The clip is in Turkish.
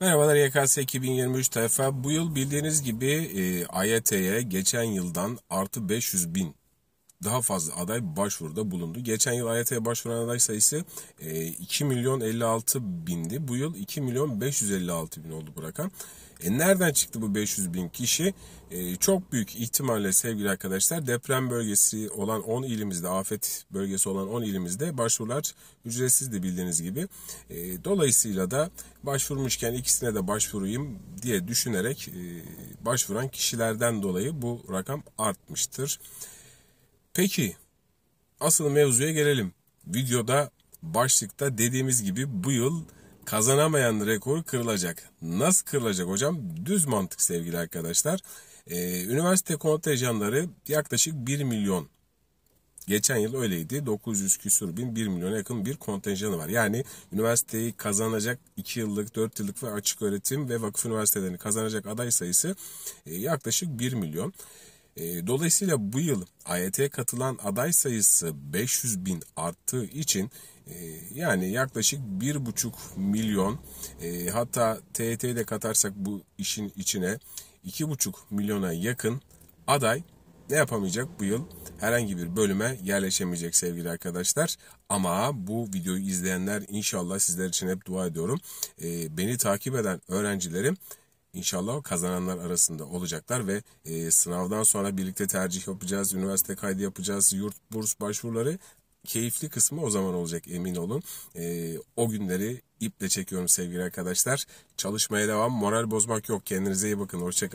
Merhabalar YKS 2023 tayfa. Bu yıl bildiğiniz gibi e, AYT'ye geçen yıldan artı 500 bin daha fazla aday başvuruda bulundu. Geçen yıl AYT'ye başvuran aday sayısı 2 e, milyon 56 bindi. Bu yıl 2 milyon 556 bin oldu bu rakam. E nereden çıktı bu 500 bin kişi? E, çok büyük ihtimalle sevgili arkadaşlar deprem bölgesi olan 10 ilimizde, afet bölgesi olan 10 ilimizde başvurular ücretsizdi bildiğiniz gibi. E, dolayısıyla da başvurmuşken ikisine de başvurayım diye düşünerek e, başvuran kişilerden dolayı bu rakam artmıştır. Peki, asıl mevzuya gelelim. Videoda başlıkta dediğimiz gibi bu yıl kazanamayan rekor kırılacak. Nasıl kırılacak hocam? Düz mantık sevgili arkadaşlar. Ee, üniversite kontenjanları yaklaşık 1 milyon. Geçen yıl öyleydi. 900 küsur bin 1 milyona yakın bir kontenjanı var. Yani üniversiteyi kazanacak 2 yıllık, 4 yıllık ve açık öğretim ve vakıf üniversitelerini kazanacak aday sayısı e, yaklaşık 1 milyon. Ee, dolayısıyla bu yıl AYT'ye katılan aday sayısı 500 bin arttığı için e, yani yaklaşık 1,5 milyon e, hatta TYT'yi de katarsak bu işin içine 2,5 milyona yakın aday ne yapamayacak bu yıl? Herhangi bir bölüme yerleşemeyecek sevgili arkadaşlar. Ama bu videoyu izleyenler inşallah sizler için hep dua ediyorum. E, beni takip eden öğrencilerim İnşallah kazananlar arasında olacaklar ve e, sınavdan sonra birlikte tercih yapacağız, üniversite kaydı yapacağız, yurt burs başvuruları keyifli kısmı o zaman olacak emin olun. E, o günleri iple çekiyorum sevgili arkadaşlar. Çalışmaya devam, moral bozmak yok. Kendinize iyi bakın, hoşçakalın.